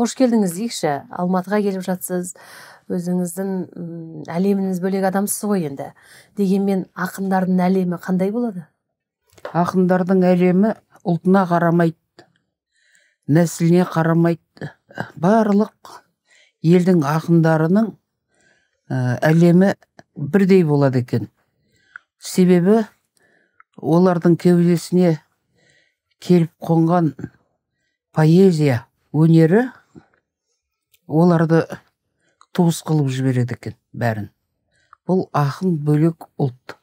қош келдіңіз дейікші алматыға келіп жатсыз өзіңіздің әлеміңіз бөлек адамсыз ғой енді дегенмен ақындардың әлемі қандай болады ақындардың әлемі ұлтына қарамайды нәсіліне қарамайды барлық елдің ақындарының әлемі бірдей болады екен себебі олардың кеудесіне келіп қонған поэзия өнері оларды туыс қылып жібереді екен бәрін бұл ақын бөлек ұлт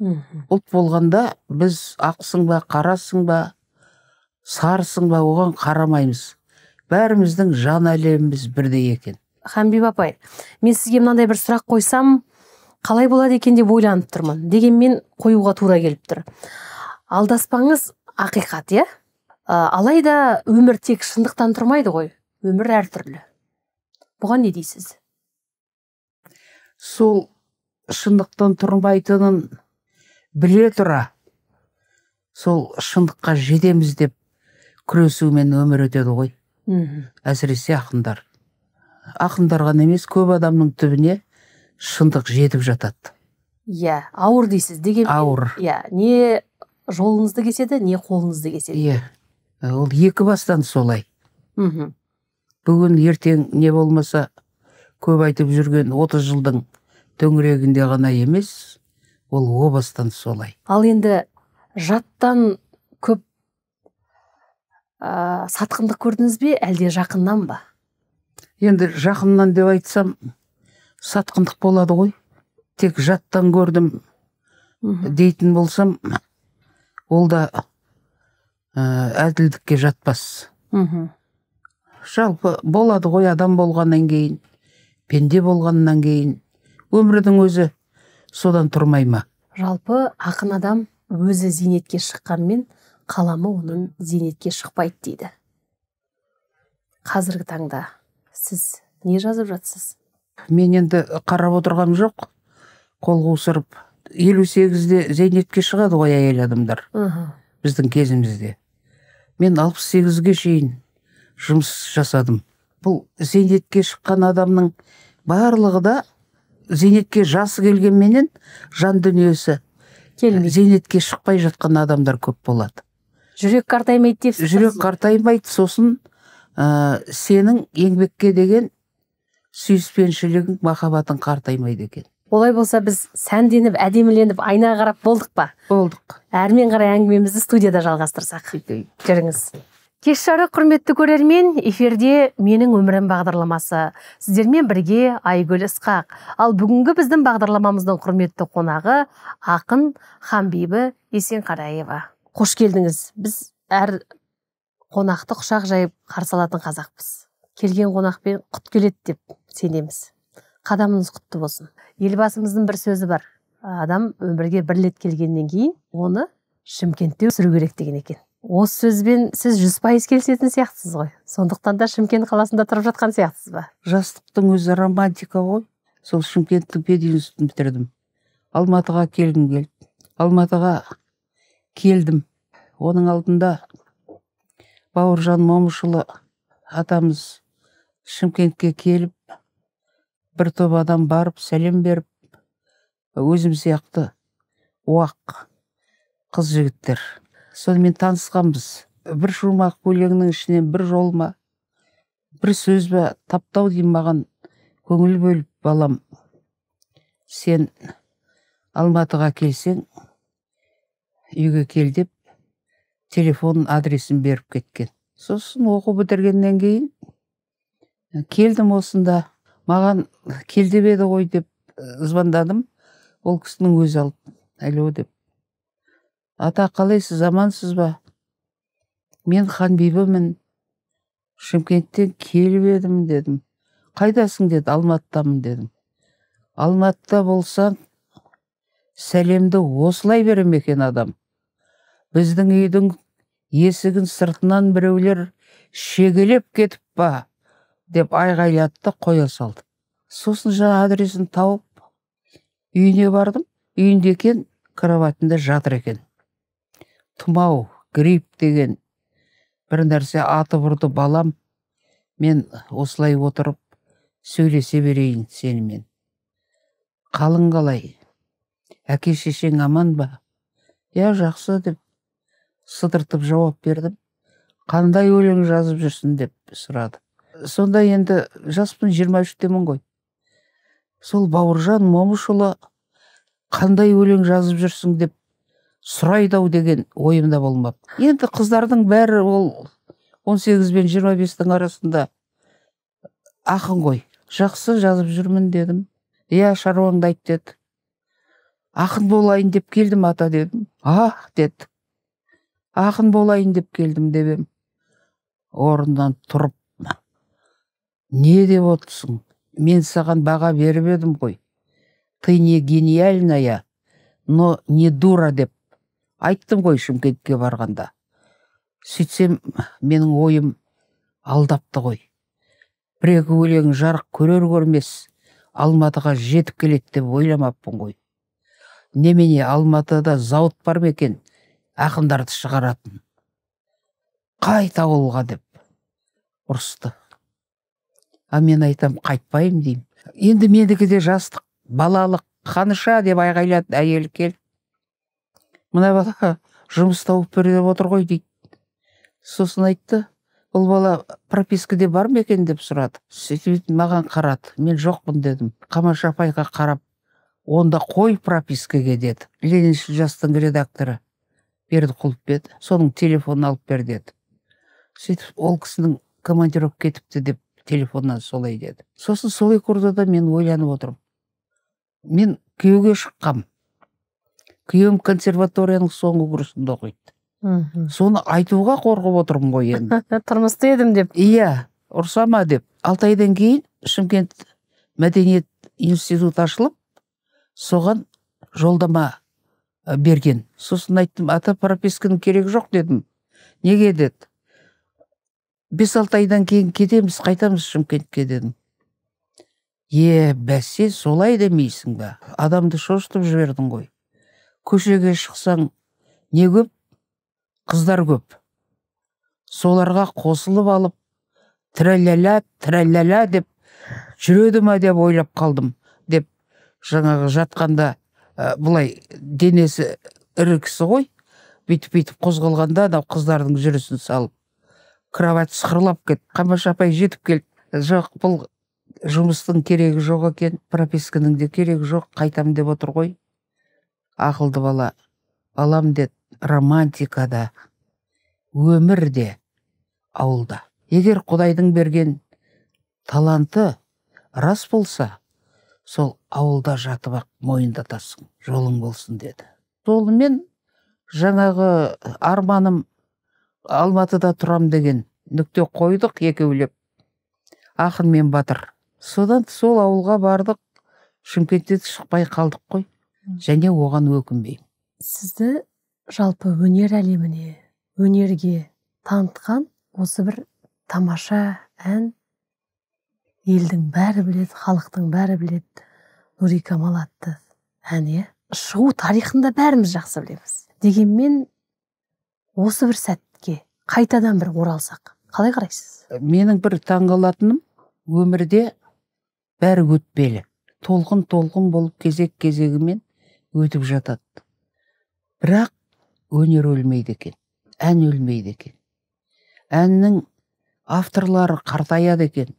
ұлт болғанда біз ақсың ба қарасың ба сарысың ба оған қарамаймыз бәріміздің жан әлеміміз бірдей екен ханбибі апай мен сізге мынандай бір сұрақ қойсам қалай болады екен деп ойланып тұрмын дегенмен қоюға тура келіп тұр алдаспаңыз ақиқат иә алайда өмір тек шындықтан тұрмайды ғой өмір әртүрлі бұған не дейсіз сол шындықтан тұрмайтынын біле тұра сол шындыққа жетеміз деп күресумен өмір өтеді ғой мхм әсіресе ақындар ақындар ғана емес көп адамның түбіне шындық жетіп жатады иә yeah, ауыр дейсіз деген ауыр иә не жолыңызды кеседі не қолыңызды кеседі иә ол екі бастан солай мхм бүгін ертең не болмаса көп айтып жүрген отыз жылдың төңірегінде ғана емес ол о бастан солай ал енді жаттан көп ә, сатқындық көрдіңіз бе әлде жақыннан ба енді жақыннан деп айтсам сатқындық болады ғой тек жаттан көрдім дейтін болсам ол да ә, әділдікке жатпас мхм жалпы болады ғой адам болғаннан кейін пенде болғаннан кейін өмірдің өзі содан тұрмай ма жалпы ақын адам өзі зейнетке шыққанмен қаламы оның зейнетке шықпайды дейді қазіргі таңда сіз не жазып жатсыз мен енді қарап отырған жоқ қол қусырып елу сегізде зейнетке шығады ғой әйел адамдар біздің кезімізде мен алпыс сегізге шейін жұмыс жасадым бұл зейнетке шыққан адамның барлығы да зейнетке жасы келгенменен жан дүниесі келмейді зейнетке шықпай жатқан адамдар көп болады жүрек қартаймайды деп жүрек қартаймайды сосын ә, сенің еңбекке деген сүйіспеншілігің махаббатың қартаймайды екен олай болса біз сәнденіп әдеміленіп айнаға қарап болдық па болдық әрмен қарай әңгімемізді студияда жалғастырсақ жүріңіз кеш жарық құрметті көрермен эфирде менің өмірім бағдарламасы сіздермен бірге айгүл ысқақ ал бүгінгі біздің бағдарламамыздың құрметті қонағы ақын ханбибі есенқараева қош келдіңіз біз әр қонақты құшақ жайып қарсы алатын қазақпыз келген қонақпен құт келеді деп сенеміз қадамыңыз құтты болсын елбасымыздың бір сөзі бар адам өмірге бір рет келгеннен кейін оны шымкентте өсіру керек деген екен осы сөзбен сіз жүз пайыз келісетін сияқтысыз ғой сондықтан да шымкент қаласында тұрып жатқан сияқтысыз ба жастықтың өзі романтика ғой сол шымкенттің пединститутын бітірдім алматыға келгім келді алматыға келдім оның алдында бауыржан момышұлы атамыз шымкентке келіп бір топ адам барып сәлем беріп өзім сияқты уақ қыз жігіттер сонымен танысқанбыз бір шумақ өлеңнің ішінен бір жол ма бір сөз ба таптау деймін маған көңіл бөліп балам сен алматыға келсең үйге кел деп телефон адресін беріп кеткен сосын оқу бітіргеннен кейін «Ә, келдім осында маған кел деп еді ғой деп звондадым ол кісінің өзі алып алло деп ата қалайсыз амансыз ба мен ханбибімін шымкенттен келіп едім дедім қайдасың деді алматыдамын дедім алматыда болсаң сәлемді осылай бере екен адам біздің үйдің есігін сыртынан біреулер шегелеп кетіп па деп айғайлады да қоя салды сосын жа адресін тауып үйіне бардым үйінде екен кроватында жатыр екен тұмау грипп деген бір нәрсе атып ұрды балам мен осылай отырып сөйлесе берейін сенімен қалың қалай әке шешең аман ба иә жақсы деп сыдыртып жауап бердім қандай өлең жазып жүрсің деп сұрады сонда енді жаспын жиырма үштемін ғой сол бауыржан момышұлы қандай өлең жазып жүрсің деп сұрайды ау деген ойымда болмап. енді қыздардың бәрі ол 18 бен 25-тің арасында ақын ғой жақсы жазып жүрмін дедім иә шаруаңды айт деді ақын болайын деп келдім ата дедім а деді ақын болайын деп келдім деп едім орнынан тұрып не деп отырсың мен саған баға беріп едім ғой ты не гениальная но не дура деп айттым ғой шымкентке барғанда сөйтсем менің ойым алдапты ғой бір екі өлең жарық көрер көрмес алматыға жетіп келеді деп ойламаппын ғой немене алматыда зауыт бар ма екен ақындарды шығаратын қайт ауылға деп ұрысты а мен айтам қайтпаймын деймін енді менікі де жастық балалық қаныша деп айғайлады әйел келіп мына балаға жұмыс тауып бер деп отыр ғой дейді сосын айтты бұл бала пропискада бар ма екен деп сұрады сөйтіп маған қарады мен жоқпын дедім қамаш апайға қарап онда қой пропискаға деді лениншіл жастың редакторы бердіқұлов еді соның телефонын алып бер деді сөйтіп ол кісінің командировка кетіпті деп телефоннан солай деді сосын сол екі ортада мен ойланып отырмын мен күйеуге шыққам күйеуім консерваторияның соңғы курсында оқиды соны айтуға қорқып отырмын ғой енді тұрмысты едім деп иә ұрса ма деп алты айдан кейін шымкент мәдениет институты ашылып соған жолдама берген сосын айттым ата прописканың керек жоқ дедім неге деді бес алты айдан кейін кетеміз қайтамыз шымкентке дедім е бәсе солай демейсің ба адамды шошытып жібердің ғой көшеге шықсаң не көп қыздар көп соларға қосылып алып тірәләлә, тірәләлә деп жүреді ма деп ойлап қалдым деп жаңағы жатқанда ә, былай денесі ірі кісі ғой бүйтіп бүйтіп қозғалғанда анау қыздардың жүрісін салып кровать сықырлап кетті қамаш апай жетіп келді жоқ бұл жұмыстың керегі жоқ екен прописканың де керегі жоқ қайтам деп отыр ғой ақылды бала балам дед романтикада өмірде ауылда егер құдайдың берген таланты рас болса сол ауылда жатып ақ мойындатасың жолың болсын деді мен жаңағы арманым алматыда тұрам деген нүкте қойдық екеулеп ақын мен батыр содан сол ауылға бардық шымкенттен шықпай қалдық қой және оған өкінбеймін сізді жалпы өнер әлеміне өнерге танытқан осы бір тамаша ән елдің бәрі білет, халықтың бәрі біледі нури камал атты ән иә шығу тарихында бәріміз жақсы білеміз дегенмен осы бір сәтке қайтадан бір оралсақ қалай қарайсыз менің бір таңғалатыным өмірде бәрі өтпелі толқын толқын болып кезек кезегімен өтіп жатады бірақ өнер өлмейді екен ән өлмейді екен әннің авторлары қартаяды екен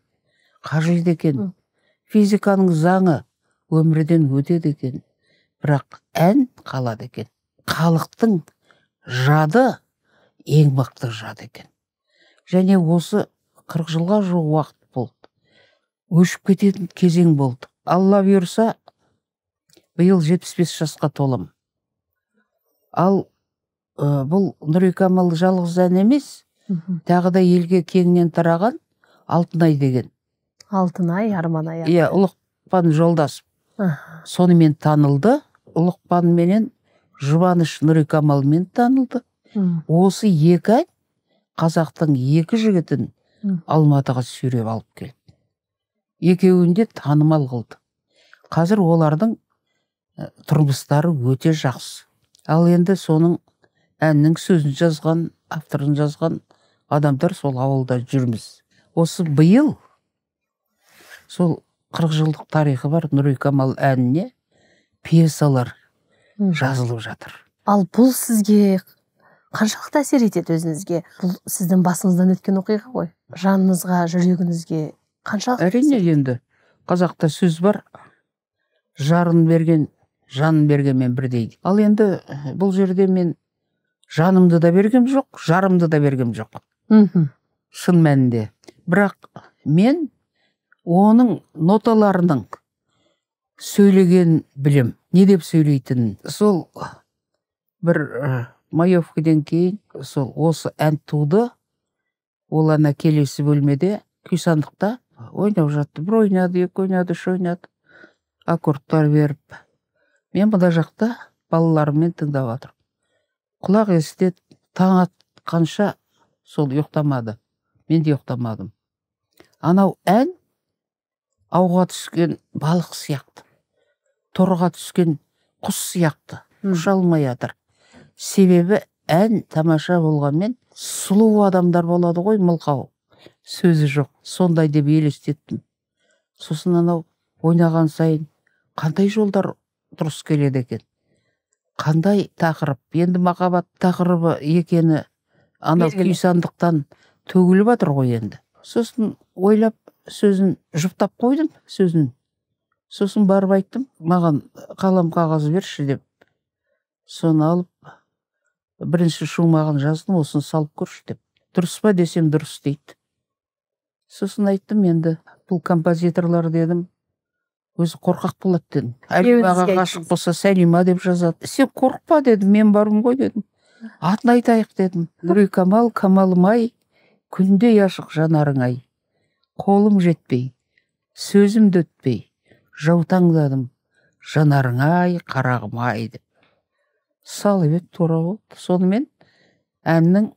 қажиды екен физиканың заңы өмірден өтеді екен бірақ ән қалады екен халықтың жады ең мықты жад екен және осы қырық жылға жуық уақыт болды өшіп кететін кезең болды алла бұйырса биыл жетпіс бес жасқа толым. ал ә, бұл нұрекамал жалғыз ән емес тағы да елге кеңінен тараған алтынай деген алтынай арманай иә ұлықпан жолдасов сонымен танылды менен жұбаныш нұрекамалмен танылды осы екі ән қазақтың екі жігітін алматыға сүйреп алып келді екеуін де танымал қылды қазір олардың Э, тұрмыстары өте жақсы ал енді соның әннің сөзін жазған авторын жазған адамдар сол ауылда жүрміз осы биыл сол қырық жылдық тарихы бар Камал әніне пьесалар жазылып жатыр ал бұл сізге қаншалықты әсер етеді өзіңізге бұл сіздің басыңыздан өткен оқиға ғой жаныңызға жүрегіңізге қаншалықты әрине енді қазақта сөз бар жарын берген жанын бергенмен бірдей ал енді э, бұл жерде мен жанымды да бергем жоқ жарымды да бергем жоқ мхм шын мәнінде бірақ мен оның ноталарының сөйлеген білем не деп сөйлейтінін сол бір э, маевкадан кейін сол осы туды ол ана келесі бөлмеде күйсандықта ойнап жатты бір ойнады екі ойнады үш ойнады аккордтар беріп мен мына жақта балаларыммен тыңдап жатырмын құлақ естеді таң атқанша сол ұйықтамады мен де ұйықтамадым анау ән ауға түскен балық сияқты торға түскен құс сияқты ұша алмай жатыр себебі ән тамаша болғанмен сұлу адамдар болады ғой мылқау сөзі жоқ сондай деп елестеттім сосын анау ойнаған сайын қандай жолдар дұрыс келеді екен қандай тақырып енді махаббат тақырыбы екені анау күйсандықтан төгіліп жатыр ғой енді сосын ойлап сөзін жұптап қойдым сөзін сосын барып айттым маған қалам қағаз берші деп соны алып бірінші шумағын жаздым осыны салып көрші деп дұрыс па десем дұрыс дейді сосын айттым енді бұл композиторлар дедім өзі қорқақ болады дедім әлимаға ғашық болса сәлима деп жазады сен қорқпа дедім мен бармын ғой дедім атын айтайық дедім Камал, камалым ай күндей ашық жанарың ай қолым жетпей сөзім де өтпей жаутаңдадым Жанарың ай қарағым ай деп салып еді тура болды сонымен әннің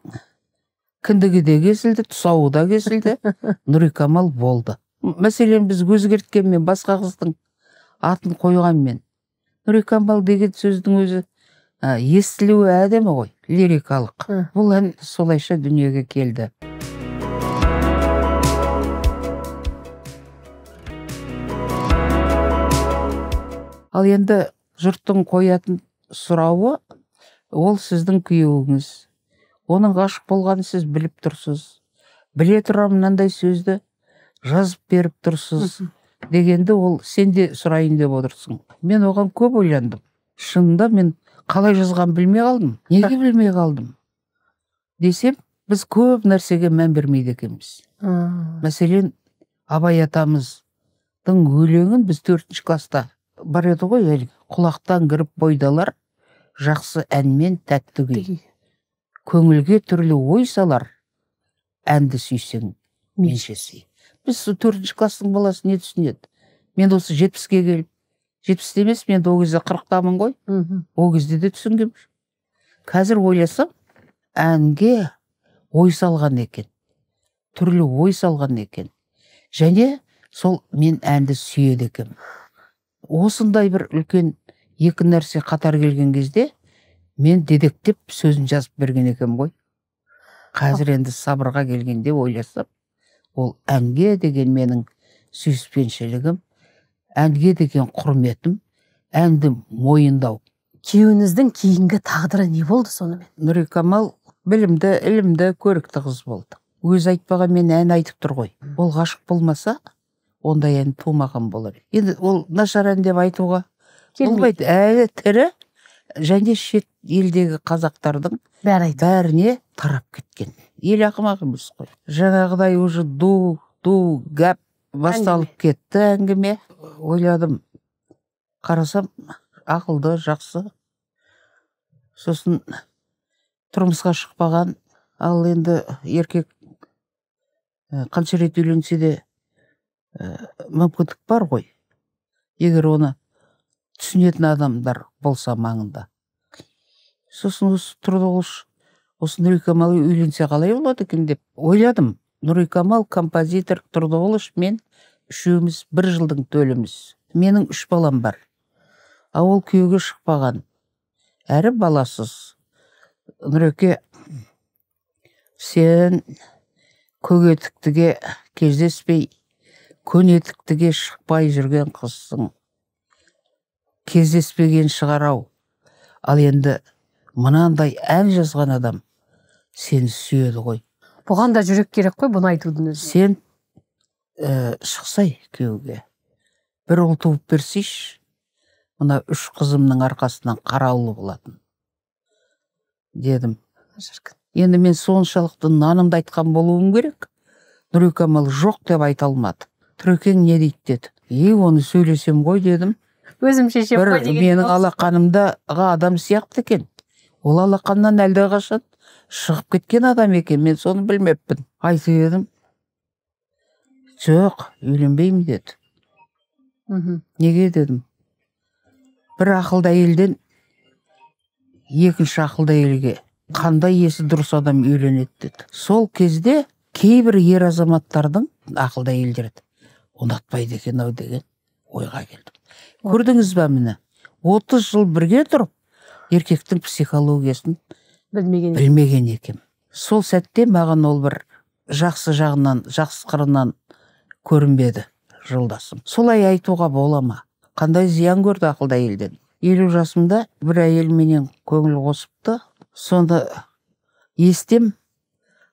кіндігі де кесілді тұсауы да кесілді нұрекамал болды мәселен біз өзгерткенмен басқа қыздың атын қойғанмен Бал деген сөздің өзі ә, естілуі әдемі ғой лирикалық бұл ән солайша дүниеге келді ал енді жұрттың қоятын сұрауы ол сіздің күйеуіңіз оның ғашық болғанын сіз біліп тұрсыз біле тұра мынандай сөзді жазып беріп тұрсыз дегенді ол сен де сұрайын деп отырсың мен оған көп ойландым шынында мен қалай жазғанын білмей қалдым неге білмей қалдым десем біз көп нәрсеге мән бермейді екенбіз мәселен абай атамыздың өлеңін біз төртінші класста бар еді ғой құлақтан кіріп бойдалар жақсы әнмен тәтті күй көңілге түрлі ой салар әнді сүйсең менше сол төртінші класстың баласы не түсінеді мен осы жетпіске келіп жетпісте емес мен ол кезде қырықтамын ғой ол кезде де түсінгем қазір ойласам әнге ой салған екен түрлі ой салған екен және сол мен әнді сүйеді екенмін осындай бір үлкен екі нәрсе қатар келген кезде мен дедектеп сөзін жазып берген екенмін ғой қазір енді сабырға келгенде ойласам ол әнге деген менің сүйіспеншілігім әнге деген құрметім әнді мойындау күйеуіңіздің кейінгі тағдыры не болды сонымен Нұрикамал білімді ілімді көрікті қыз болды өзі мен ән айтып тұр ғой ол ғашық болмаса ондай ән тумаған болар енді ол нашар ән деп айтуға келмейді әлі тірі және шет елдегі қазақтардың бәрі бәріне тарап кеткен ел ақымақ емес қой жаңағыдай уже ду ду гәп басталып кетті әңгіме ойладым қарасам ақылды жақсы сосын тұрмысқа шықпаған ал енді еркек қанша рет үйленсе де мүмкіндік бар ғой егер оны түсінетін адамдар болса маңында сосын осы тұрдығұлыш осы нұрикамал үйленсе қалай болады екен деп ойладым нұрикамал композитор тұрдығұлыш мен үшеуміз бір жылдың төліміз менің үш балам бар а ол күйеуге шықпаған әрі баласыз нұреке сен көгетіктіге кездеспей көнетіктіге шықпай жүрген қызсың кездеспеген шығар ау ал енді мынандай ән жазған адам сені сүйеді ғой бұған да жүрек керек қой бұны айтудың өзі сен ә, шықсай күйеуге бір ұл туып берсейші мына үш қызымның арқасынан қараулы болатын дедім енді мен соншалықты нанымды айтқан болуым керек нұрекамал жоқ деп айта алмады тұрекең не дейді деді е оны сөйлесем ғой дедім өзім шешем бір менің алақанымдаға адам сияқты екен ол алақаннан әлдеқашан шығып кеткен адам екен мен соны білмеппін айтып едім жоқ үйленбеймін деді мхм неге дедім бір ақылды елден, екінші ақылды әйелге қандай есі дұрыс адам үйленеді деді сол кезде кейбір ер азаматтардың ақылды әйелдерді ұнатпайды екен ау деген ойға келдім көрдіңіз ба міне отыз жыл бірге тұрып еркектің психологиясын білмеген білмеген екен сол сәтте маған ол бір жақсы жағынан жақсы қырынан көрінбеді жолдасым солай айтуға бола ма қандай зиян көрді ақылды әйелден елу жасымда бір әйелменен көңіл қосыпты сонда естем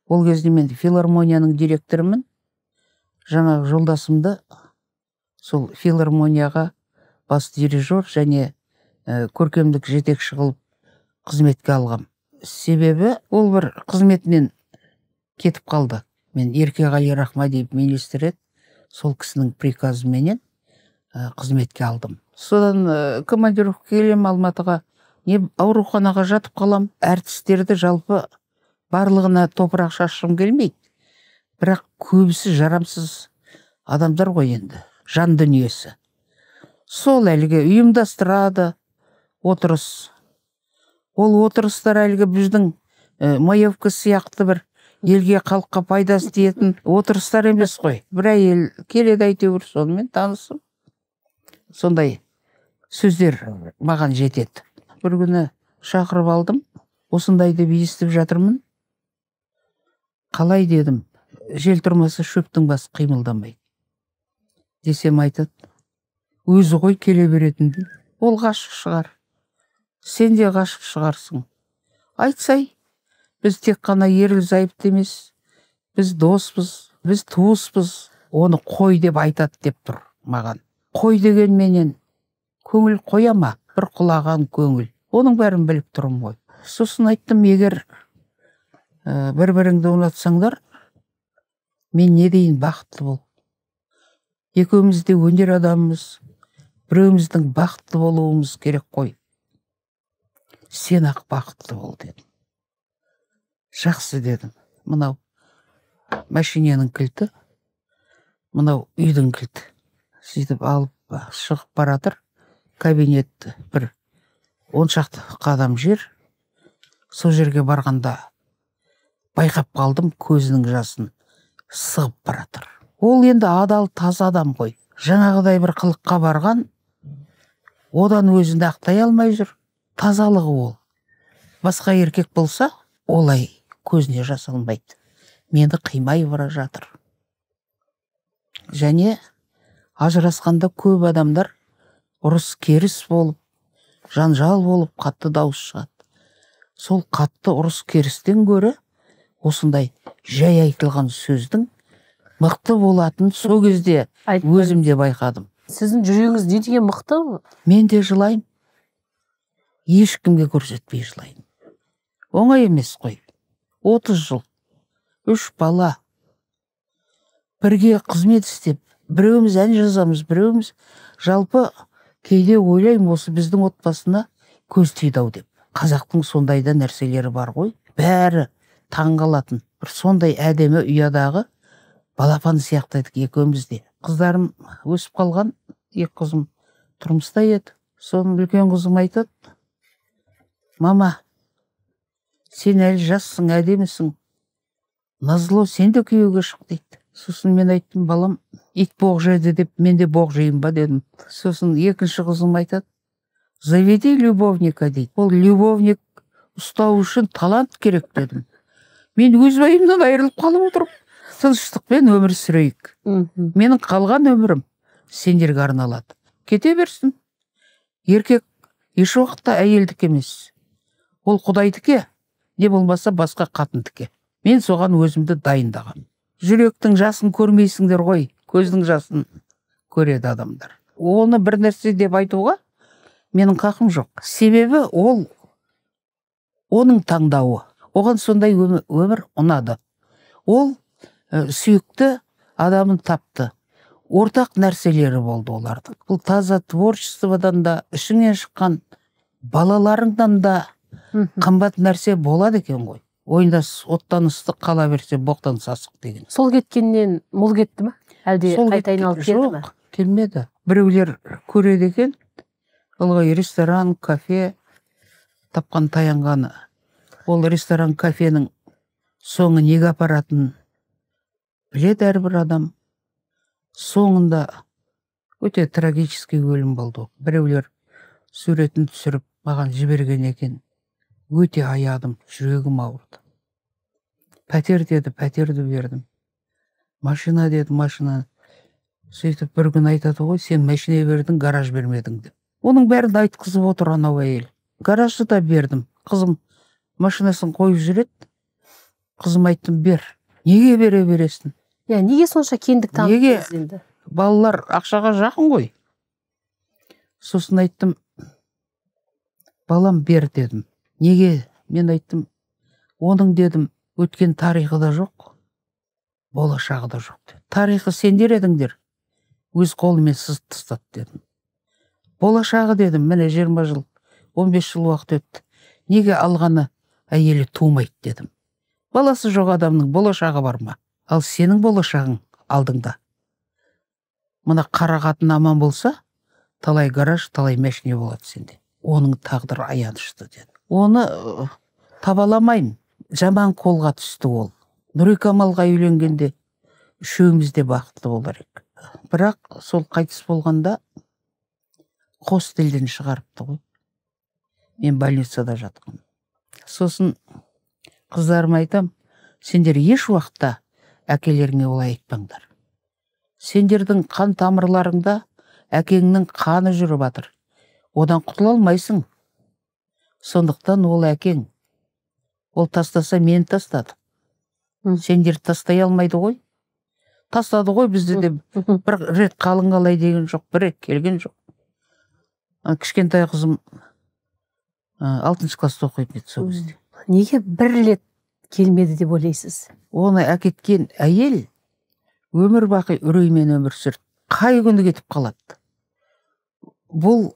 ол кезде мен филармонияның директорымын жаңағы жолдасымды сол филармонияға бас дирижер және ә, көркемдік жетекші қылып қызметке алғам себебі ол бір қызметінен кетіп қалды мен еркеғали рахмадиев министр еді сол кісінің приказыменен ә, қызметке алдым содан ә, командировка келемін алматыға не ауруханаға жатып қалам. әртістерді жалпы барлығына топырақ шашқым келмейді бірақ көбісі жарамсыз адамдар ғой енді жан дүниесі сол әлгі ұйымдастырады отырыс ол отырыстар әлгі біздің ә, маевка сияқты бір елге халыққа пайдасы тиетін отырыстар емес қой бір әйел келеді әйтеуір сонымен танысып сондай сөздер маған жетеді бір күні шақырып алдым осындай деп естіп жатырмын қалай дедім жел тұрмаса шөптің басы қимылдамайды десем айтады өзі ғой келе беретін ол ғашық шығар сен де ғашық шығарсың айтсай біз тек қана ерлі зайыпты емес біз доспыз біз туыспыз оны қой деп айтады деп тұр маған қой дегенменен көңіл қоя ма бір құлаған көңіл оның бәрін біліп тұрмын ғой сосын айттым егер ә, бір біріңді ұнатсаңдар мен не дейін бақытты бол екеуміз де өнер адамымыз біреуіміздің бақытты болуымыз керек қой сен ақ бақытты бол дедім жақсы дедім мынау мәшиненің кілті мынау үйдің кілті сөйтіп алып шығып баратыр Кабинетті бір он шақты қадам жер сол жерге барғанда байқап қалдым көзінің жасын сығып баратыр ол енді адал таза адам ғой жаңағыдай бір қылыққа барған одан өзін ақтай алмай жүр тазалығы ол басқа еркек болса олай көзіне алмайды мені қимай бара жатыр және ажырасқанда көп адамдар ұрыс керіс болып жанжал болып қатты дауыс шығады сол қатты ұрыс керістен көрі осындай жай айтылған сөздің мықты болатын сол кезде өзімде байқадым сіздің жүрегіңіз не деген мықты мен де жылаймын ешкімге көрсетпей жылаймын оңай емес қой отыз жыл үш бала бірге қызмет істеп біреуіміз ән жазамыз біреуіміз жалпы кейде ойлаймын осы біздің отбасына көз тиді ау деп қазақтың сондай да нәрселері бар ғой бәрі таңғалатын бір сондай әдемі ұядағы балапан сияқты едік екеуміз де қыздарым өсіп қалған екі қызым тұрмыста еді соны үлкен қызым айтады мама сен әлі жассың әдемісің назло сен де күйеуге шық дейді сосын мен айттым балам ит боқ жеді деп мен де боқ жеймін ба дедім сосын екінші қызым айтады заведи любовника дейді ол любовник ұстау үшін талант керек дедім мен өз байымнан айырылып қалып отырмын тыныштықпен өмір сүрейік менің қалған өмірім сендерге арналады кете берсін еркек еш уақытта әйелдікі емес ол құдайдікі не болмаса басқа қатындікі мен соған өзімді дайындаған жүректің жасын көрмейсіңдер ғой көздің жасын көреді адамдар оны бір нәрсе деп айтуға менің қақым жоқ себебі ол оның таңдауы оған сондай өмір ұнады ол Э, сүйікті адамын тапты ортақ нәрселері болды олардың бұл таза творчестводан да ішіңнен шыққан балаларыңнан да қымбат нәрсе болады екен ғой ойында оттан ыстық қала берсе боқтан сасық деген сол кеткеннен мол кетті ма әлде қайта айналып келді ме келмеді біреулер көреді екен ылғи ресторан кафе тапқан таянғаны ол ресторан кафенің соңы неге апаратынын біледі әрбір адам соңында өте трагический өлім болды біреулер суретін түсіріп маған жіберген екен өте аядым жүрегім ауырды пәтер деді пәтерді бердім машина деді машина сөйтіп бір күн айтады ғой сен машина бердің гараж бермедің деп оның бәрін айтқызып отыр анау әйел гаражды да бердім қызым машинасын қойып жүреді қызым айттым бер неге бере бересің иә неге сонша кеңдік таныт неге балалар ақшаға жақын ғой сосын айттым балам бер дедім неге мен айттым оның дедім өткен тарихы да жоқ болашағы да жоқ деді. тарихы сендер едіңдер өз қолымен сызып тастады дедім болашағы дедім міне жиырма жыл 15 жыл уақыт өтті неге алғаны әйелі тумайды дедім баласы жоқ адамның болашағы бар ма ал сенің болашағың алдыңда мына қара қатын аман болса талай гараж талай машине болады сенде оның тағдыры аянышты деді оны табаламаймын жаман қолға түсті ол нұрекамалға үйленгенде үшеуміз де бақытты болар едік бірақ сол қайтыс болғанда қос тілден шығарыпты ғой мен больницада жатқан. сосын қыздарыма айтам сендер еш уақытта әкелеріңе олай айтпаңдар сендердің қан тамырларыңда әкеңнің қаны жүріп жатыр одан құтыла алмайсың сондықтан ол әкең ол тастаса мен тастады сендер тастай алмайды ғой тастады ғой бізді де бір рет қалың қалай деген жоқ бір рет келген жоқ кішкентай қызым алтыншы класста оқитын еді сол неге бір рет келмеді деп ойлайсыз оны әкеткен әйел өмір бақи үреймен өмір сүрді қай күні кетіп қалады бұл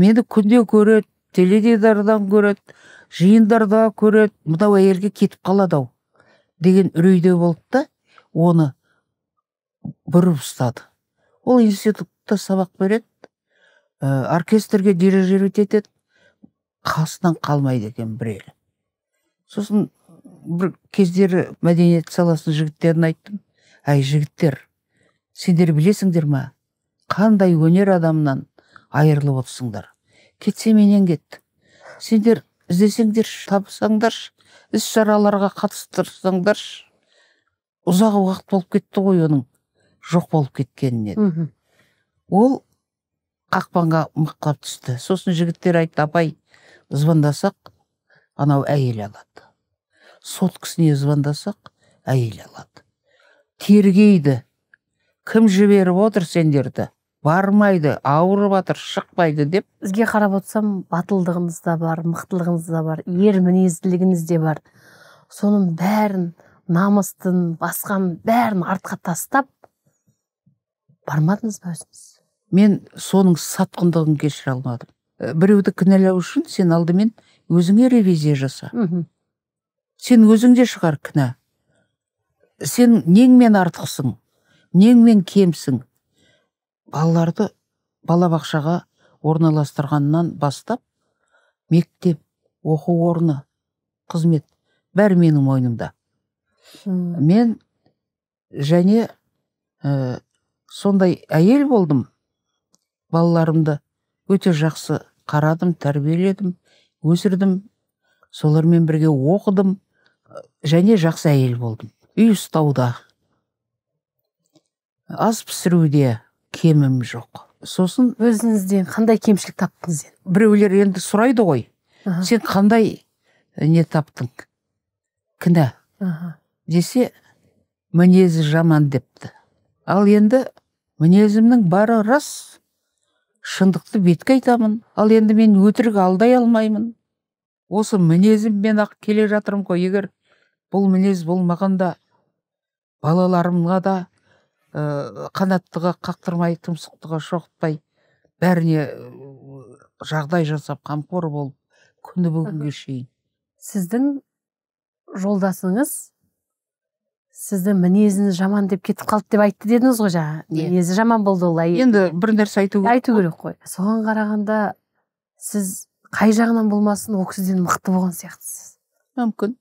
мені күнде көреді теледидардан көреді жиындарда көреді мынау әйелге кетіп қалады ау деген үрейде болды да оны бұрып ұстады ол институтта сабақ береді ә, оркестрге дирижировать етеді қасынан қалмайды екен біреуі сосын бір кездері мәдениет саласының жігіттерін айттым әй жігіттер сендер білесіңдер ма қандай өнер адамынан айырылып отырсыңдар кетсе менен кет сендер іздесеңдерші табысаңдаршы іс шараларға қатыстырсаңдаршы ұзақ уақыт болып кетті ғой оның жоқ болып кеткеніне ол қақпанға мықтап түсті сосын жігіттер айтты апай звондасақ анау әйел алады сот кісіне звондасақ әйел алады тергейді кім жіберіп отыр сендерді бармайды ауырып жатыр шықпайды деп бізге қарап отырсам батылдығыңыз да бар мықтылығыңыз да бар ер мінезділігіңіз де бар соның бәрін намыстын басқан бәрін артқа тастап бармадыңыз ба өзіңіз мен соның сатқындығын кешіре алмадым біреуді кінәлау үшін сен алдымен өзіңе ревизия жаса сен өзіңде шығар кінә сен неңмен артықсың неңмен кемсің балаларды балабақшаға орналастырғаннан бастап мектеп оқу орны қызмет бәрі менің мойнымда мен және ә, сондай әйел болдым балаларымды өте жақсы қарадым тәрбиеледім өсірдім солармен бірге оқыдым және жақсы әйел болдым үй ұстауда ас пісіруде кемім жоқ сосын өзіңізден қандай кемшілік таптыңыз енді біреулер енді сұрайды ғой сен қандай э, не таптың кінә десе мінезі жаман депті ал енді мінезімнің бары рас шындықты бетке айтамын ал енді мен өтірік алдай алмаймын осы мінезіммен ақ келе жатырмын ғой егер бұл мінез болмағанда балаларымға да ә, қанаттыға қақтырмай тұмсықтыға шоқытпай бәріне э, жағдай жасап қамқор болып күні бүгінге шейін сіздің жолдасыңыз сіздің мінезіңіз жаман деп кетіп қалды деп айтты дедіңіз ғой жаңа иә. мінезі жаман болды ол енді бір нәрсе айту керек айту керек қой соған қарағанда сіз қай жағынан болмасын ол кісіден мықты болған сияқтысыз мүмкін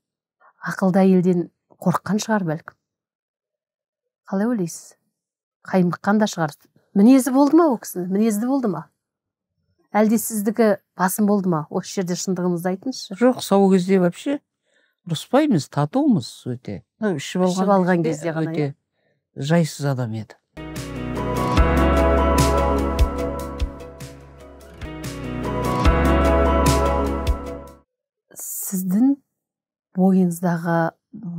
ақылды елден қорыққан шығар бәлкім қалай ойлайсыз қаймыққан да шығар мінезі болды ма ол кісінің мінезді болды ма әлде сіздікі басым болды ма осы жерде шындығымызды айтыңызшы жоқ сол кезде вообще ұрыспаймыз татумыз өте ішіп алған, алған кезде ғана өте иә. жайсыз адам еді сіздің бойыңыздағы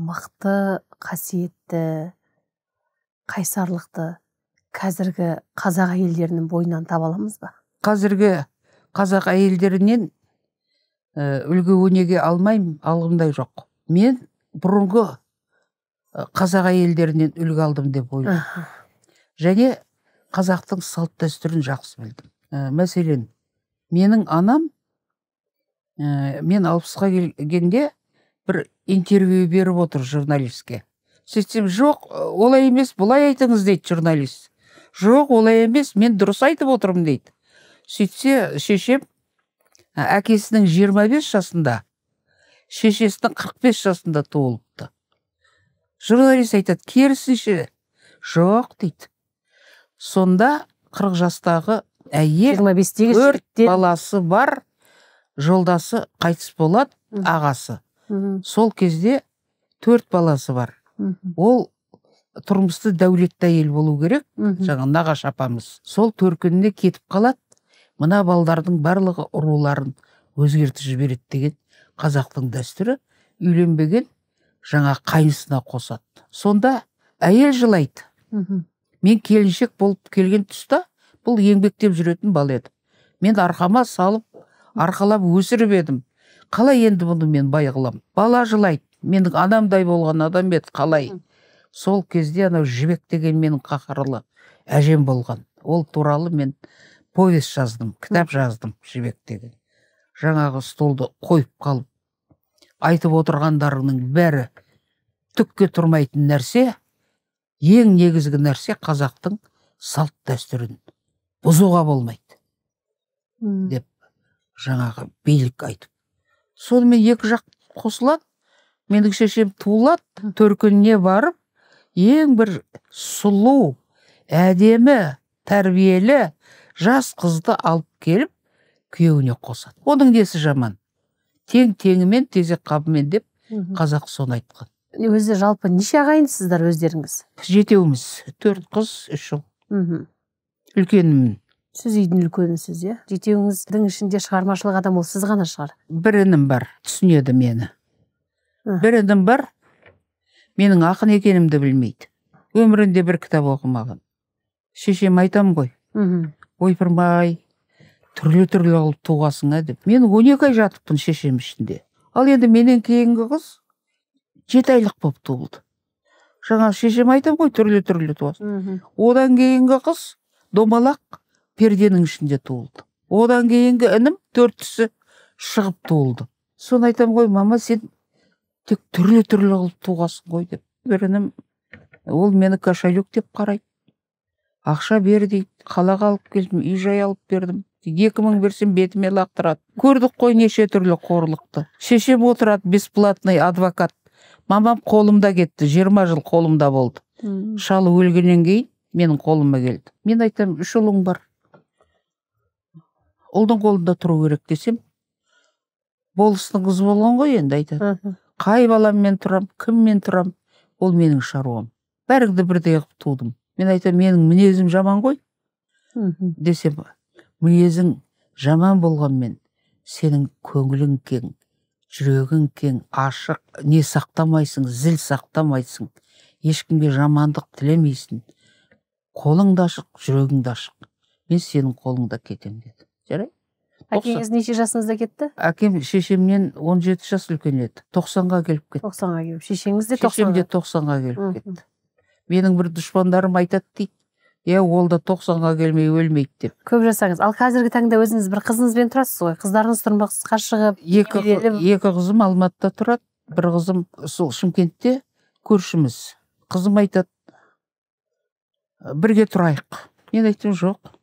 мықты қасиетті қайсарлықты қазіргі қазақ әйелдерінің бойынан таба аламыз ба қазіргі қазақ әйелдерінен э, үлгі өнеге алмаймын алғымдай жоқ мен бұрынғы э, қазақ әйелдерінен үлгі алдым деп ойлаймын және қазақтың салт дәстүрін жақсы білдім ә, мәселен менің анам ә, мен алпысқа келгенде бір интервью беріп отыр журналистке сөйтсем жоқ олай емес бұлай айтыңыз дейді журналист жоқ олай емес мен дұрыс айтып отырмын дейді сөйтсе шешем әкесінің 25 жасында шешесінің 45 жасында туылыпты журналист айтады керісінше жоқ дейді сонда 40 жастағы әйел төрт баласы бар жолдасы қайтыс болады ағасы сол кезде төрт баласы бар ол тұрмысты дәулетті әйел болу керек жаңа нағашы апамыз сол төркініне кетіп қалады мына балдардың барлығы ұруларын өзгертіп жібереді деген қазақтың дәстүрі үйленбеген жаңа қайнысына қосады сонда әйел жылайды мен келіншек болып келген тұста бұл еңбектеп жүретін бала еді мен арқама салып арқалап өсіріп едім қалай енді бұны мен бай қыламын бала жылайды менің анамдай болған адам еді қалай сол кезде анау жібек деген менің қаһарлы әжем болған ол туралы мен повесть жаздым кітап жаздым жібек деген жаңағы столды қойып қалып айтып отырғандарының бәрі түкке тұрмайтын нәрсе ең негізгі нәрсе қазақтың салт дәстүрін бұзуға болмайды деп жаңағы билік айтып сонымен екі жақ қосылады менің шешем туылады төркініне барып ең бір сұлу әдемі тәрбиелі жас қызды алып келіп күйеуіне қосады оның несі жаман тең теңімен тезек қабымен деп қазақ соны айтқан өзі жалпы неше ағайынсыздар өздеріңіз жетеуміз төрт қыз үш ұл мхм үлкенімін сіз үйдің үлкенісіз иә жетеуіңіздің ішінде шығармашылық адам ол сіз ғана шығар бір інім бар түсінеді мені бір інім бар менің ақын екенімді білмейді өмірінде бір кітап оқымаған шешем айтам ғой мхм ойпырмай түрлі түрлі қылып туғасың ә деп мен он екі ай жатыппын шешем ішінде ал енді менен кейінгі қыз жеті айлық болып туылды жаңа шешем айтам ғой түрлі түрлі туасың одан кейінгі қыз домалақ перденің ішінде туылды одан кейінгі інім төртісі шығып туылды соны айтамын ғой мама сен тек түрлі түрлі қылып туғансың ғой деп бір інім ол мені кошелек деп қарайды ақша бер дейді қалаға алып келдім үй жай алып бердім екі мың берсем бетіме лақтырады көрдік қой неше түрлі қорлықты шешем отырады бесплатный адвокат мамам қолымда кетті жиырма жыл қолымда болды шалы өлгеннен кейін менің қолыма келді мен айтамын үш ұлың бар ұлдың қолында тұру керек десем болыстың қызы болған ғой енді айтады қай баламмен тұрам, кіммен тұрам, ол менің шаруам бәріңді бірдей қылып тудым мен айтамын менің мінезім жаман ғой десем мінезің жаман болғанмен сенің көңілің кең жүрегің кең ашық не сақтамайсың зіл сақтамайсың ешкімге жамандық тілемейсің қолың да ашық жүрегің да ашық мен сенің қолыңда кетемін деді жарайды әкеңіз неше жасыңызда кетті әкем шешемнен он жеті жас үлкен еді тоқсанға келіп кетті тоқсанға келіп шешеңіз де шешем де тоқсанға келіп кетті менің бір дұшпандарым айтады дейді иә ол да тоқсанға келмей өлмейді деп көп жасаңыз ал қазіргі таңда өзіңіз бір қызыңызбен тұрасыз ғой қыздарыңыз тұрмысқа шығып екі, екі қызым алматыда тұрады бір қызым сол шымкентте көршіміз қызым айтады бірге тұрайық мен айттым жоқ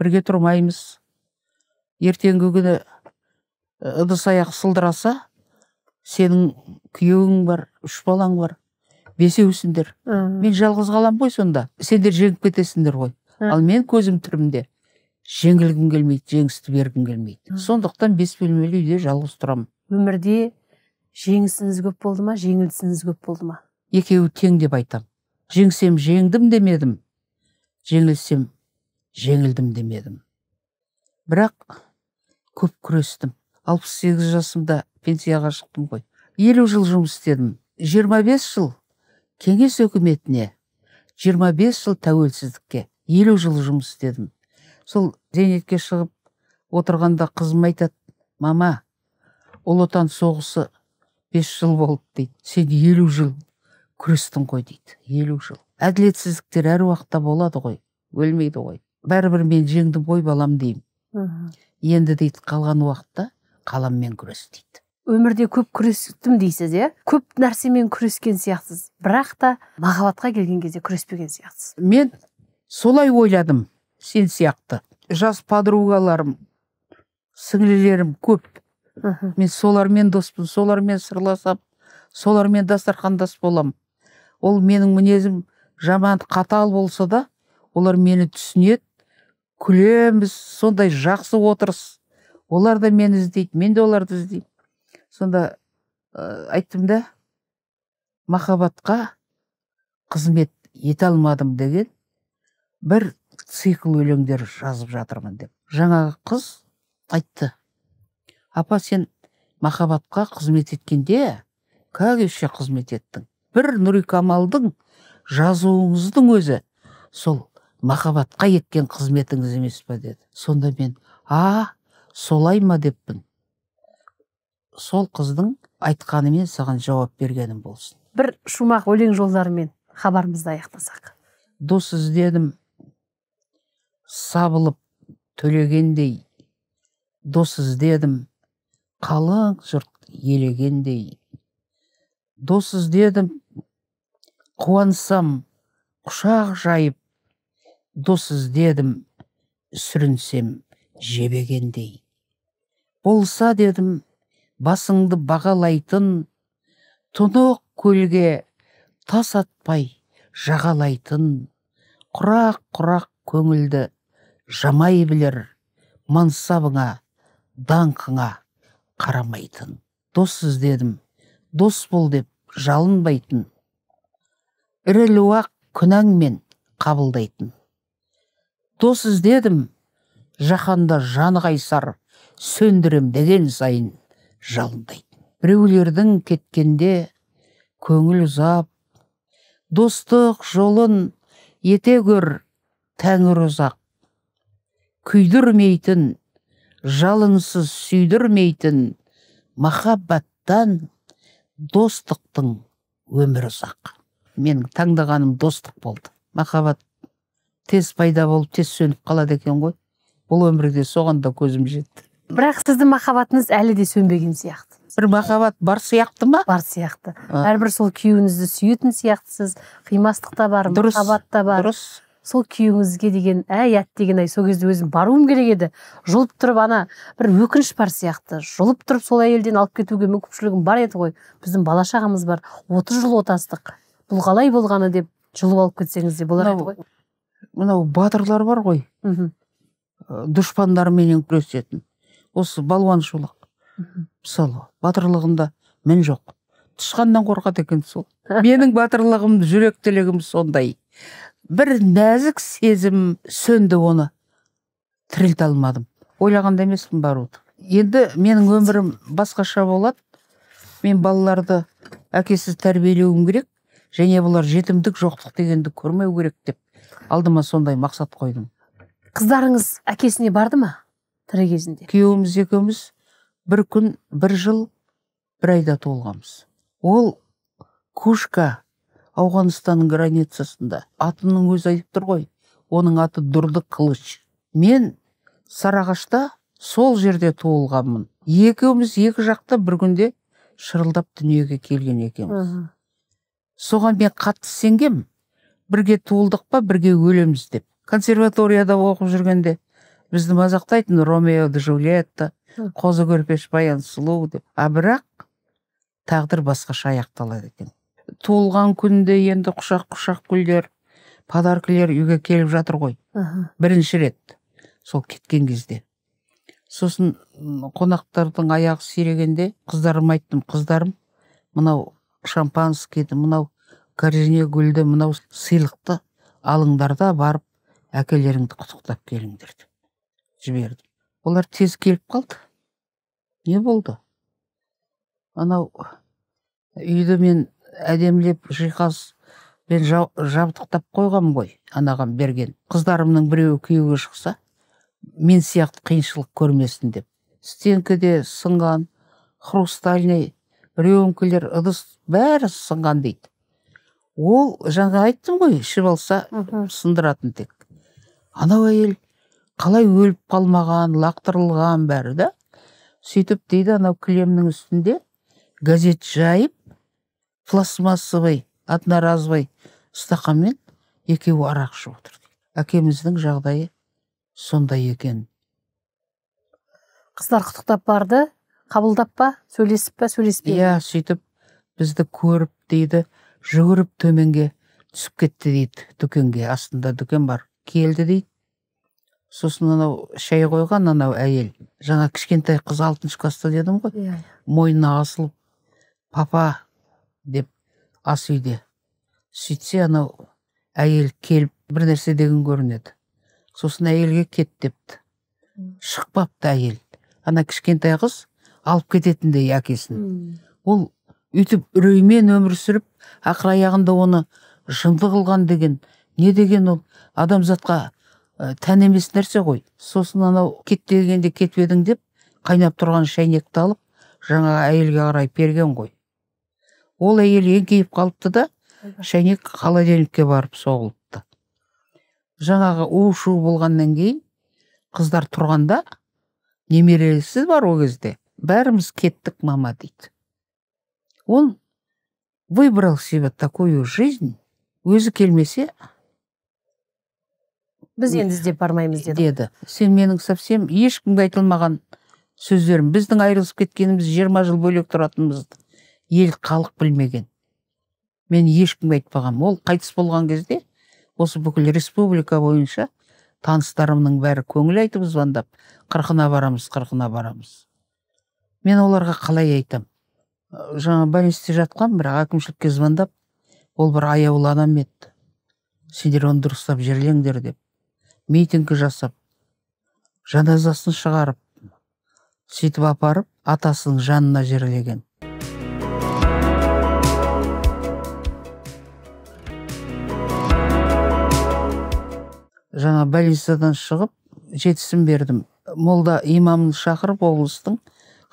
бірге тұрмаймыз ертеңгі күні э, ыдыс аяқ сылдыраса сенің күйеуің бар үш балаң бар бесеусіңдер мен жалғыз қалам ғой сонда сендер жеңіп кетесіңдер ғой ал мен көзім тірімде жеңілгім келмейді жеңісті бергім келмейді сондықтан бес бөлмелі үйде жалғыз тұрамын өмірде жеңісіңіз көп болды ма жеңілісіңіз көп болды ма екеуі тең деп айтам. жеңсем жеңдім демедім жеңілсем жеңілдім демедім бірақ көп күрестім 68 жасымда пенсияға шықтым ғой елу жыл жұмыс істедім 25 жыл кеңес өкіметіне 25 жыл тәуелсіздікке елу жыл жұмыс істедім сол зейнетке шығып отырғанда қызым айтады мама ұлы отан соғысы бес жыл болды дейді сен елу жыл күрестің ғой дейді елу жыл әділетсіздіктер әр уақытта болады ғой өлмейді ғой бәрібір мен жеңдім ғой балам деймін енді дейді қалған уақытта қаламмен күрес дейді өмірде көп күрестім дейсіз иә көп нәрсемен күрескен сияқтысыз бірақ та махаббатқа келген кезде күреспеген сияқтысыз мен солай ойладым сен сияқты жас подругаларым сіңлілерім көп Үху. мен солармен доспын солармен сырласам солармен дастархандас боламын ол менің мінезім жаман қатал болса да олар мені түсінеді күлеміз сондай жақсы отырыс олар да мені іздейді мен де оларды іздеймін сонда ә, айттым да махаббатқа қызмет ете алмадым деген бір цикл өлеңдер жазып жатырмын деп жаңағы қыз айтты апа сен махаббатқа қызмет еткенде еще қызмет еттің бір нұрикамалдың жазуыңыздың өзі сол махаббатқа еткен қызметіңіз емес па деді сонда мен а солай ма деппін сол қыздың айтқанымен саған жауап бергенім болсын бір шумақ өлең жолдарымен хабарымызды аяқтасақ дос іздедім сабылып төлегендей дос іздедім қалың жұрт елегендей дос іздедім қуансам құшақ жайып дос іздедім сүрінсем жебегендей болса дедім басыңды бағалайтын тұнық көлге тас атпай жағалайтын құрақ құрақ көңілді жамай білер мансабыңа даңқыңа қарамайтын дос іздедім дос бол деп жалынбайтын ірілуақ күнәңмен қабылдайтын дос іздедім жаһанда жаны қайсар сөндірем деген сайын жалындайтын біреулердің кеткенде көңіл ұзап достық жолын ете көр тәңір ұзақ күйдірмейтін жалынсыз сүйдірмейтін махаббаттан достықтың өмірі ұзақ менің таңдағаным достық болды махаббат тез пайда болып тез сөніп қалады екен ғой бұл өмірде соған да көзім жетті бірақ сіздің махаббатыңыз әлі де сөнбеген сияқты бір махаббат бар сияқты ма бар сияқты әрбір сол күйеуіңізді сүйетін сияқтысыз қимастық та бар дұрыс махаббат та бар дұрыс сол күйеуіңізге деген әй әттеген ай сол кезде өзім баруым керек еді жұлып тұрып ана бір өкініш бар сияқты жұлып тұрып сол әйелден алып кетуге мүмкіншілігім бар еді ғой біздің бала шағамыз бар отыз жыл отастық бұл қалай болғаны деп жұлып алып кетсеңіз де болар еді ғой мынау батырлар бар ғой мхм э, дұшпандарменен күресетін осы шолақ мысалы батырлығында мін жоқ тышқаннан қорқады екен сол менің батырлығым жүректілігім сондай бір нәзік сезім сөнді оны тірілте алмадым ойлағанда емеспін баруды енді менің өмірім басқаша болады мен балаларды әкесіз тәрбиелеуім керек және бұлар жетімдік жоқтық дегенді көрмеу керек деп алдыма сондай мақсат қойдым қыздарыңыз әкесіне барды ма тірі кезінде күйеуіміз екеуміз бір күн бір жыл бір айда туылғанбыз ол кушка ауғанстанның границасында атының өзі айтып тұр ғой оның аты дұрды қылыш мен Сарағашта сол жерде туылғанмын екеуміз екі жақта бір күнде шырылдап дүниеге келген екенбіз соған мен қатты сенгемін бірге туылдық па бірге өлеміз деп консерваторияда оқып жүргенде бізді мазақтайтын ромеоды джульетта қозы көрпеш баян сұлу деп а бірақ тағдыр басқаша аяқталады екен туылған күнде енді құшақ құшақ гүлдер подаркілер үйге келіп жатыр ғой Үху. бірінші рет сол кеткен кезде сосын қонақтардың аяғы сирегенде қыздарыма айттым қыздарым мынау шампанскийді мынау корзине гүлді мынау сыйлықты алыңдар да барып әкелеріңді құттықтап келіңдер деп жібердім олар тез келіп қалды не болды анау үйді мен әдемілеп жиһазбен жабдықтап қойғам ғой анаған берген қыздарымның біреуі күйеуге шықса мен сияқты қиыншылық көрмесін деп де сынған хрустальный рюмкілер ыдыс бәрі сынған дейді ол жаңа айттым ғой ішіп алса сындыратын тек анау әйел қалай өліп қалмаған лақтырылған бәрі да сөйтіп дейді анау кілемнің үстінде газет жайып пластмассовый одноразовый стақанмен екеуі арақ ішіп отыр әкеміздің жағдайы сондай екен қыздар құттықтап барды қабылдап па сөйлесіп па сөйлеспей иә сөйтіп бізді көріп дейді жүгіріп төменге түсіп кетті дейді дүкенге астында дүкен бар келді дейді сосын анау шай қойған анау әйел жаңа кішкентай қыз алтыншы класста дедім ғой иә yeah. мойнына асылып папа деп ас үйде сөйтсе анау әйел келіп бір нәрсе деген көрінеді сосын әйелге кет депті шықпапты әйел ана кішкентай қыз алып кететіндей әкесін ол үйтіп үреймен өмір сүріп ақыр аяғында оны жынды қылған деген не деген ол адамзатқа ә, тән емес нәрсе ғой сосын анау кет дегенде кетпедің деп қайнап тұрған шәйнекті алып жаңағы әйелге қарай берген ғой ол әйел еңкейіп қалыпты да шәйнек холодильникке барып соғылыпты жаңағы у шу болғаннан кейін қыздар тұрғанда немересі бар ол кезде бәріміз кеттік мама дейді Он выбрал себе такую жизнь, өзі келмесе біз енді іздеп бармаймыз деді деді сен менің совсем ешкімге айтылмаған сөздерім біздің айырылысып кеткеніміз жиырма жыл бөлек тұратынымызды ел халық білмеген мен ешкімге айтпағанмын ол қайтыс болған кезде осы бүкіл республика бойынша таныстарымның бәрі көңіл айтып звондап қырқына барамыз қырқына барамыз мен оларға қалай айтам? Э, жаңа больницада жатқан бірақ әкімшілікке звондап ол бір аяулы адам еді сендер оны дұрыстап жерлеңдер деп митингі жасап жаназасын шығарып сөйтіп апарып атасының жанына жерлеген жаңа больницадан шығып жетісін бердім молда имамын шақырып облыстың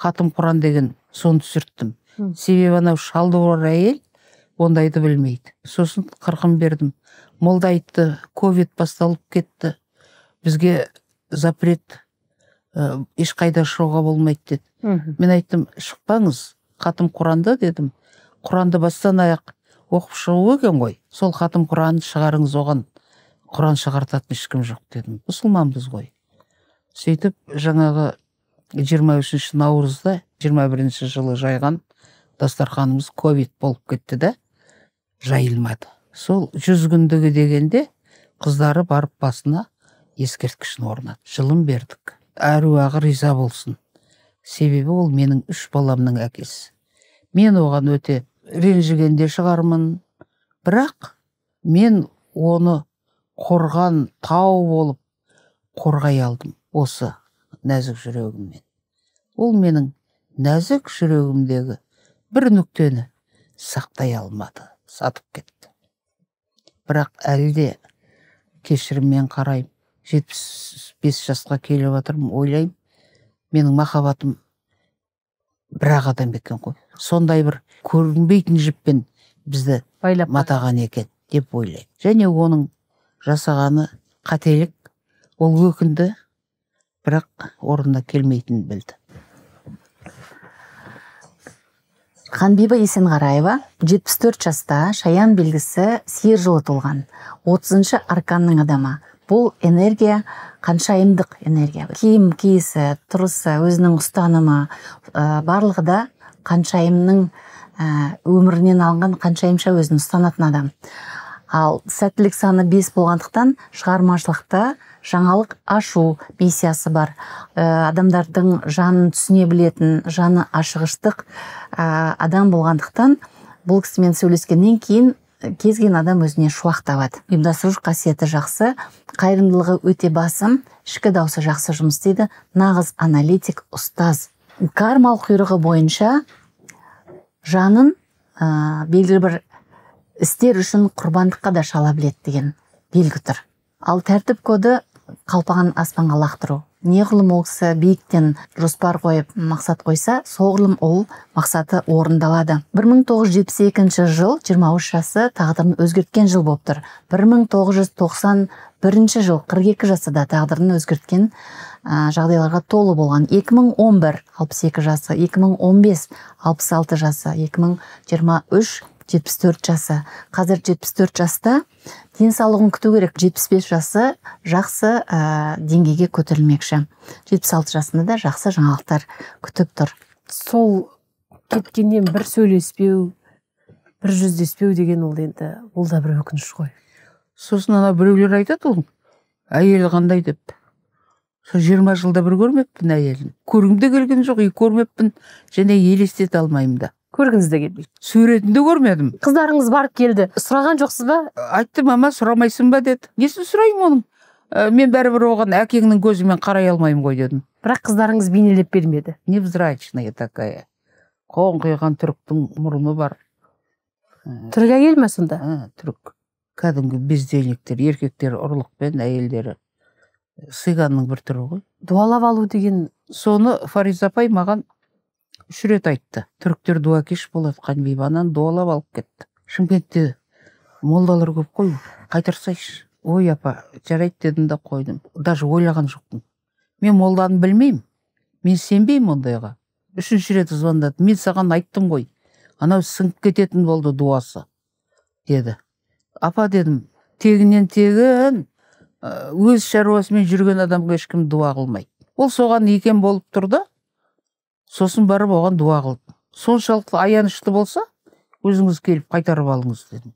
хатым құран деген соны түсірттім себебі анау шалдуар әйел ондайды білмейді сосын қырқын бердім молда айтты ковид басталып кетті бізге запрет ешқайда шығуға болмайды деді мен айттым шықпаңыз хатым құранды дедім құранды бастан аяқ оқып шығу екен ғой сол қатым құранды шығарыңыз оған құран шығартатын ешкім жоқ дедім мұсылманбыз ғой сөйтіп жаңағы 23 наурызда 21 жылы жайған дастарханымыз ковид болып кетті да жайылмады сол жүз күндігі дегенде қыздары барып басына ескерткішін орнады. жылын бердік әруағы риза болсын себебі ол менің үш баламның әкесі мен оған өте ренжіген де шығармын бірақ мен оны қорған тау болып қорғай алдым осы нәзік жүрегіммен ол менің нәзік жүрегімдегі бір нүктені сақтай алмады сатып кетті бірақ әлі де кешіріммен қараймын жетпіс бес жасқа келіп жатырмын ойлаймын менің махаббатым бір ақ адам екен ғой сондай бір көрінбейтін жіппен бізді байлап матаған екен деп ойлаймын және оның жасағаны қателік ол өкінді бірақ орнына келмейтінін білді ханбибі есенғараева 74 жаста шаян белгісі сиыр жылы толған 30-шы арканның адамы бұл энергия қаншайымдық энергия киім киісі тұрысы өзінің ұстанымы ә, барлығы да қаншайымның ә, өмірінен алынған қаншайымша өзін ұстанатын адам ал сәттілік саны бес болғандықтан шығармашылықта жаңалық ашу миссиясы бар ә, адамдардың жанын түсіне білетін жаны ашығыштық ә, адам болғандықтан бұл кісімен сөйлескеннен кейін э, кезген адам өзіне шуақ табады ұйымдастырушы қасиеті жақсы қайырымдылығы өте басым ішкі даусы жақсы жұмыс істейді нағыз аналитик ұстаз кармалық құйрығы бойынша жанын ә, белгілі бір істер үшін құрбандыққа да шала біледі деген белгі тұр ал тәртіп коды қалпағын аспанға лақтыру неғұрлым ол кісі биіктен жоспар қойып мақсат қойса соғұрлым ол мақсаты орындалады 1972 жыл 23 жасы тағдырын өзгерткен жыл болып тұр 1991 жыл 42 жасы да тағдырын өзгерткен ә, жағдайларға толы болған 2011 62 жасы 2015 66 жасы 2023 74 жасы қазір 74 жаста денсаулығын күту керек 75 жасы жақсы ә, деңгейге көтерілмекші 76 жасында да жақсы жаңалықтар күтіп тұр сол кеткеннен бір сөйлеспеу бір жүздеспеу деген ол енді ол да бір өкініш қой сосын ана біреулер айтады ол әйелі қандай деп сол жиырма жылда бір көрмеппін әйелін көргім де келген жоқ и көрмеппін және елестете алмаймын да көргіңіз де келмейді суретін де көрмедім қыздарыңыз барып келді сұраған жоқсыз ба айтты мама сұрамайсың ба деді несін сұраймын оның ә, мен бәрібір оған әкеңнің көзімен қарай алмаймын ғой дедім бірақ қыздарыңыз бейнелеп бермеді невзрачная такая қоңқиған түріктің мұрны бар ә, түрік әйел ма сонда ә, түрік кәдімгі бездельниктер еркектер ұрлықпен әйелдері сыйғанның бір түрі ғой дуалап алу деген соны фариза апай маған үш рет айтты түріктер дуакеш болады ананы дуалап алып кетті шымкентте молдалар көп қой қайтарсайшы ой апа жарайды дедім да қойдым даже ойлаған жоқпын мен молданы білмеймін мен сенбеймін ондайға үшінші рет звондады мен саған айттым ғой анау сіңіп кететін болды дуасы деді апа дедім тегінен тегін өз шаруасымен жүрген адамға ешкім дуа қылмайды ол соған екен болып тұрды сосын барып оған дуа қылдым соншалықты аянышты болса өзіңіз келіп қайтарып алыңыз дедім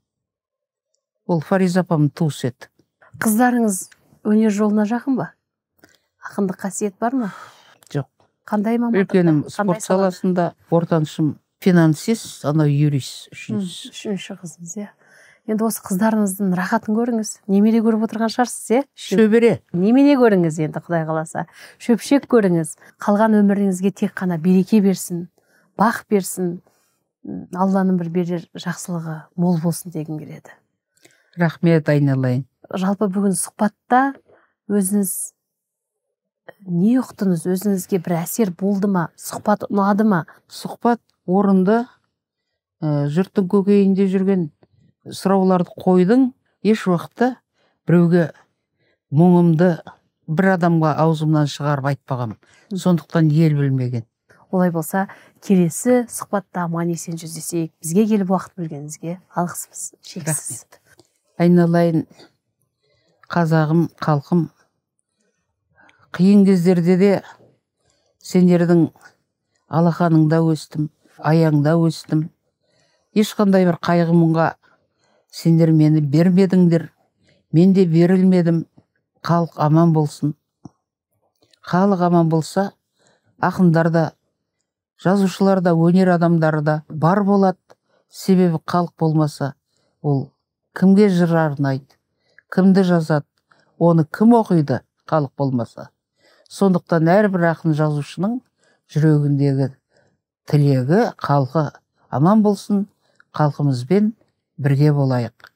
ол фариза апамның туысы еді қыздарыңыз өнер жолына жақын ба ақындық қасиет бар ма жоқ қандай мамандық үлкенім спорт саласында ортаншым финансист анау юрист үшінші қызыңыз иә енді осы қыздарыңыздың рахатын көріңіз немере көріп отырған шығарсыз иә шөбере немене көріңіз енді құдай қаласа шөпшек көріңіз қалған өміріңізге тек қана береке берсін бақ берсін алланың бір берер жақсылығы мол болсын дегім келеді рахмет айналайын жалпы бүгін сұхбатта өзіңіз не ұқтыңыз өзіңізге бір әсер болды ма сұхбат ұнады ма сұхбат орынды ә, жұрттың көкейінде жүрген сұрауларды қойдың еш уақытта біреуге мұңымды бір адамға аузымнан шығарып айтпағанмын сондықтан ел білмеген олай болса келесі сұхбатта аман есен жүздесейік бізге келіп уақыт бөлгеніңізге алғысымыз шексіз айналайын қазағым халқым қиын кездерде де сендердің алақаныңда өстім аяңда өстім ешқандай бір қайғы мұңға сендер мені бермедіңдер мен де берілмедім халық аман болсын халық аман болса ақындар да жазушылар да өнер адамдары да бар болады себебі халық болмаса ол кімге жыр арнайды кімді жазады оны кім оқиды халық болмаса сондықтан әрбір ақын жазушының жүрегіндегі тілегі халқы аман болсын халқымызбен бірге болайық